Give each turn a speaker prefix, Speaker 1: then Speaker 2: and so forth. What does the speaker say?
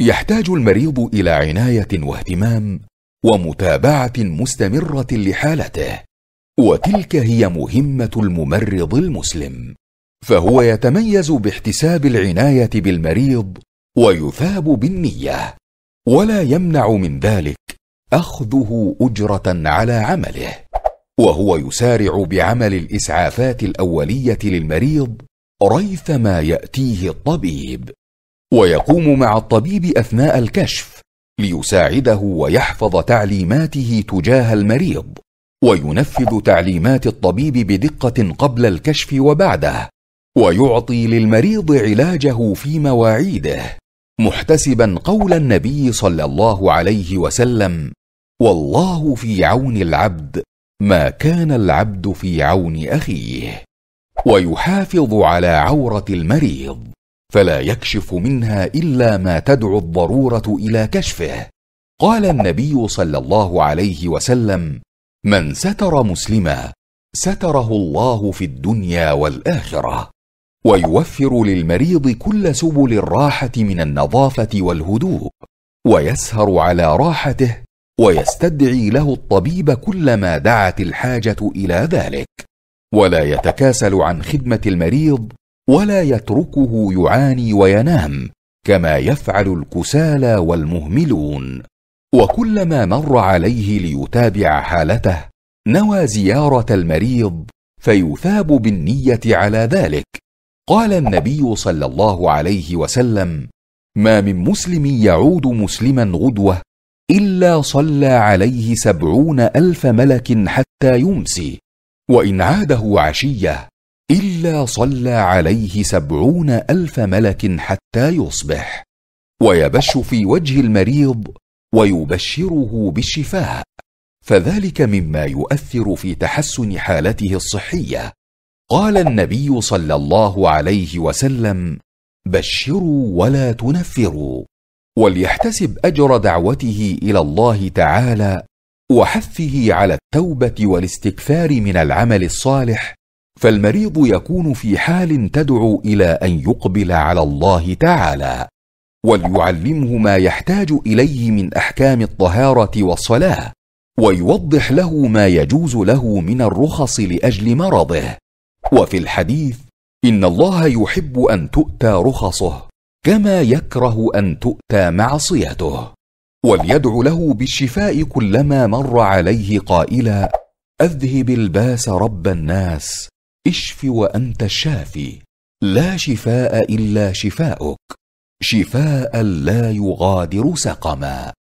Speaker 1: يحتاج المريض الى عنايه واهتمام ومتابعه مستمره لحالته وتلك هي مهمه الممرض المسلم فهو يتميز باحتساب العنايه بالمريض ويثاب بالنيه ولا يمنع من ذلك اخذه اجره على عمله وهو يسارع بعمل الاسعافات الاوليه للمريض ريثما ياتيه الطبيب ويقوم مع الطبيب اثناء الكشف ليساعده ويحفظ تعليماته تجاه المريض وينفذ تعليمات الطبيب بدقه قبل الكشف وبعده ويعطي للمريض علاجه في مواعيده محتسبا قول النبي صلى الله عليه وسلم والله في عون العبد ما كان العبد في عون اخيه ويحافظ على عوره المريض فلا يكشف منها الا ما تدعو الضروره الى كشفه قال النبي صلى الله عليه وسلم من ستر مسلما ستره الله في الدنيا والاخره ويوفر للمريض كل سبل الراحه من النظافه والهدوء ويسهر على راحته ويستدعي له الطبيب كلما دعت الحاجه الى ذلك ولا يتكاسل عن خدمه المريض ولا يتركه يعاني وينام كما يفعل الكسالى والمهملون وكلما مر عليه ليتابع حالته نوى زياره المريض فيثاب بالنيه على ذلك قال النبي صلى الله عليه وسلم ما من مسلم يعود مسلما غدوه الا صلى عليه سبعون الف ملك حتى يمسي وان عاده عشيه الا صلى عليه سبعون الف ملك حتى يصبح ويبش في وجه المريض ويبشره بالشفاء فذلك مما يؤثر في تحسن حالته الصحيه قال النبي صلى الله عليه وسلم بشروا ولا تنفروا وليحتسب اجر دعوته الى الله تعالى وحثه على التوبه والاستكثار من العمل الصالح فالمريض يكون في حال تدعو الى ان يقبل على الله تعالى وليعلمه ما يحتاج اليه من احكام الطهاره والصلاه ويوضح له ما يجوز له من الرخص لاجل مرضه وفي الحديث ان الله يحب ان تؤتى رخصه كما يكره ان تؤتى معصيته وليدع له بالشفاء كلما مر عليه قائلا اذهب الباس رب الناس اشف وانت الشافي لا شفاء الا شفاؤك شفاء لا يغادر سقما